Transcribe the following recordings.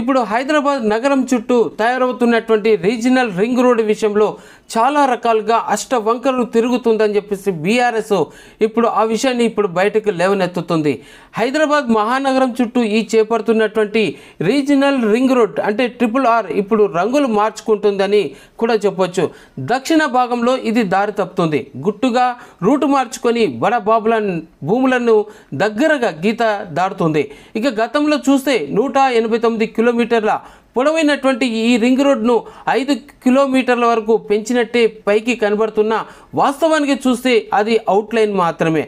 ఇప్పుడు హైదరాబాద్ నగరం చుట్టూ తయారవుతున్నటువంటి రీజనల్ రింగ్ రోడ్డు విషయంలో చాలా రకాలుగా అష్ట వంకరలు తిరుగుతుందని చెప్పేసి బీఆర్ఎస్ ఇప్పుడు ఆ విషయాన్ని ఇప్పుడు బయటకు లేవనెత్తుతుంది హైదరాబాద్ మహానగరం చుట్టూ ఈ చేపడుతున్నటువంటి రీజనల్ రింగ్ రోడ్ అంటే ట్రిపుల్ ఆర్ ఇప్పుడు రంగులు మార్చుకుంటుందని కూడా చెప్పొచ్చు దక్షిణ భాగంలో ఇది దారి తప్పుతుంది గుట్టుగా రూటు మార్చుకొని బడబాబుల భూములను దగ్గరగా గీత దాడుతుంది ఇక గతంలో చూస్తే నూట ఎనభై తొమ్మిది కిలోమీటర్ల పొడవైనటువంటి ఈ రింగ్ రోడ్ను ఐదు కిలోమీటర్ల వరకు పెంచినట్టే పైకి కనబడుతున్న వాస్తవానికి చూస్తే అది అవుట్లైన్ మాత్రమే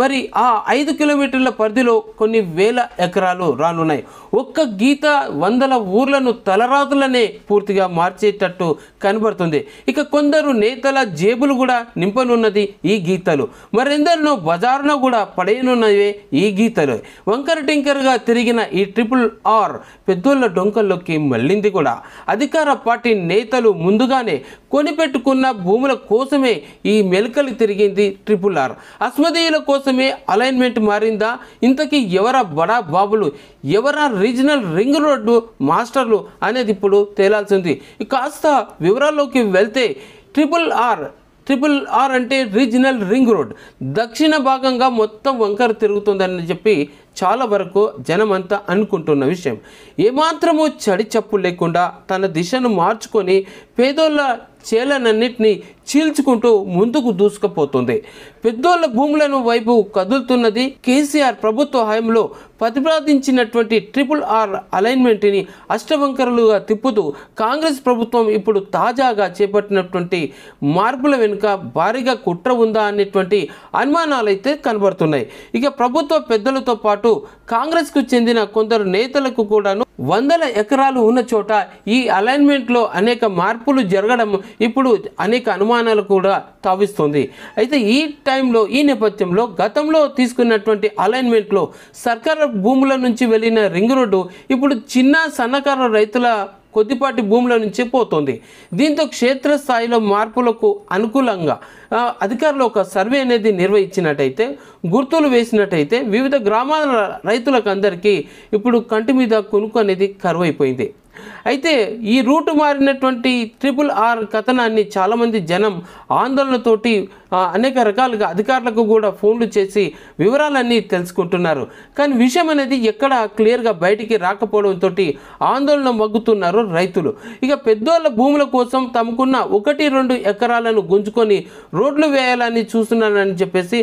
మరి ఆ ఐదు కిలోమీటర్ల పరిధిలో కొన్ని వేల ఎకరాలు రానున్నాయి ఒక్క గీత వందల ఊర్లను తలరాతులనే పూర్తిగా మార్చేటట్టు కనబడుతుంది ఇక కొందరు నేతల జేబులు కూడా నింపనున్నది ఈ గీతలు మరెందరినో బజారున కూడా పడేయనున్నవే ఈ గీతలు వంకర టింకరగా తిరిగిన ఈ ట్రిపుల్ ఆర్ పెద్దోళ్ళ డొంకల్లోకి మళ్ళింది కూడా అధికార పార్టీ నేతలు ముందుగానే కొనిపెట్టుకున్న భూముల కోసమే ఈ మెలకలు తిరిగింది ట్రిపుల్ ఆర్ అస్మదీయుల కోసమే అలైన్మెంట్ మారిందా ఇంతకీ ఎవరా బడా బాబులు ఎవరా రీజనల్ రింగ్ రోడ్డు మాస్టర్లు అనేది ఇప్పుడు తేలాల్సింది కాస్త వివరాల్లోకి వెళ్తే ట్రిపుల్ ఆర్ ట్రిపుల్ ఆర్ అంటే రీజనల్ రింగ్ రోడ్ దక్షిణ భాగంగా మొత్తం వంకర తిరుగుతుందని చెప్పి చాలా వరకు జనమంతా అనుకుంటున్న విషయం ఏమాత్రము చడి చప్పు లేకుండా తన దిశను మార్చుకొని పేదోళ్ళ చేలనన్నింటినీ చీల్చుకుంటూ ముందుకు దూసుకుపోతుంది పెద్దోళ్ల భూములను వైపు కదులుతున్నది కేసీఆర్ ప్రభుత్వ హయంలో ప్రతిపాదించినటువంటి ట్రిపుల్ ఆర్ అలైన్మెంట్ని అష్టవంకరలుగా తిప్పుతూ కాంగ్రెస్ ప్రభుత్వం ఇప్పుడు తాజాగా చేపట్టినటువంటి మార్పుల వెనుక భారీగా కుట్ర ఉందా అనేటువంటి అనుమానాలు అయితే కనబడుతున్నాయి ఇక ప్రభుత్వ పెద్దలతో పాటు పాటు కాంగ్రెస్కు చెందిన కొందరు నేతలకు కూడాను వందల ఎకరాలు ఉన్న చోట ఈ అలైన్మెంట్లో అనేక మార్పులు జరగడం ఇప్పుడు అనేక అనుమానాలు కూడా తావిస్తుంది అయితే ఈ టైంలో ఈ నేపథ్యంలో గతంలో తీసుకున్నటువంటి అలైన్మెంట్లో సర్కార్ భూముల నుంచి వెళ్ళిన రింగ్ రోడ్డు ఇప్పుడు చిన్న సన్నకారు రైతుల కొద్దిపాటి భూముల నుంచి పోతోంది దీంతో క్షేత్రస్థాయిలో మార్పులకు అనుకూలంగా అధికారులు ఒక సర్వే అనేది నిర్వహించినట్టయితే గుర్తులు వేసినట్టయితే వివిధ గ్రామాల రైతులకు అందరికీ ఇప్పుడు కంటి మీద కొనుక్కు అనేది కరువైపోయింది అయితే ఈ రూటు మారినటువంటి ట్రిపుల్ ఆర్ కథనాన్ని చాలామంది జనం ఆందోళనతోటి అనేక రకాలుగా అధికారులకు కూడా ఫోన్లు చేసి వివరాలన్నీ తెలుసుకుంటున్నారు కానీ విషయం అనేది ఎక్కడ క్లియర్గా బయటికి రాకపోవడంతో ఆందోళన మగ్గుతున్నారు రైతులు ఇక పెద్దోళ్ళ భూముల కోసం తమకున్న ఒకటి రెండు ఎకరాలను గుంజుకొని రోడ్లు వేయాలని చూస్తున్నానని చెప్పేసి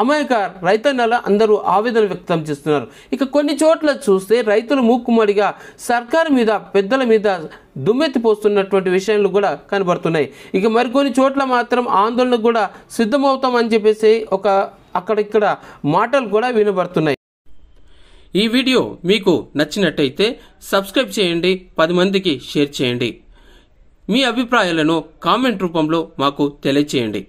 అమాయక రైతన్నల అందరూ ఆవేదన వ్యక్తం చేస్తున్నారు ఇక కొన్ని చోట్ల చూస్తే రైతులు మూక్కుమడిగా సర్కారు మీద పెద్దల మీద దుమ్మెత్తి పోస్తున్నటువంటి విషయాలు కూడా కనబడుతున్నాయి ఇక మరికొన్ని చోట్ల మాత్రం ఆందోళన కూడా సిద్ధమవుతామని చెప్పేసి ఒక అక్కడిక్కడ మాటలు కూడా వినబడుతున్నాయి ఈ వీడియో మీకు నచ్చినట్టయితే సబ్స్క్రైబ్ చేయండి పది మందికి షేర్ చేయండి మీ అభిప్రాయాలను కామెంట్ రూపంలో మాకు తెలియచేయండి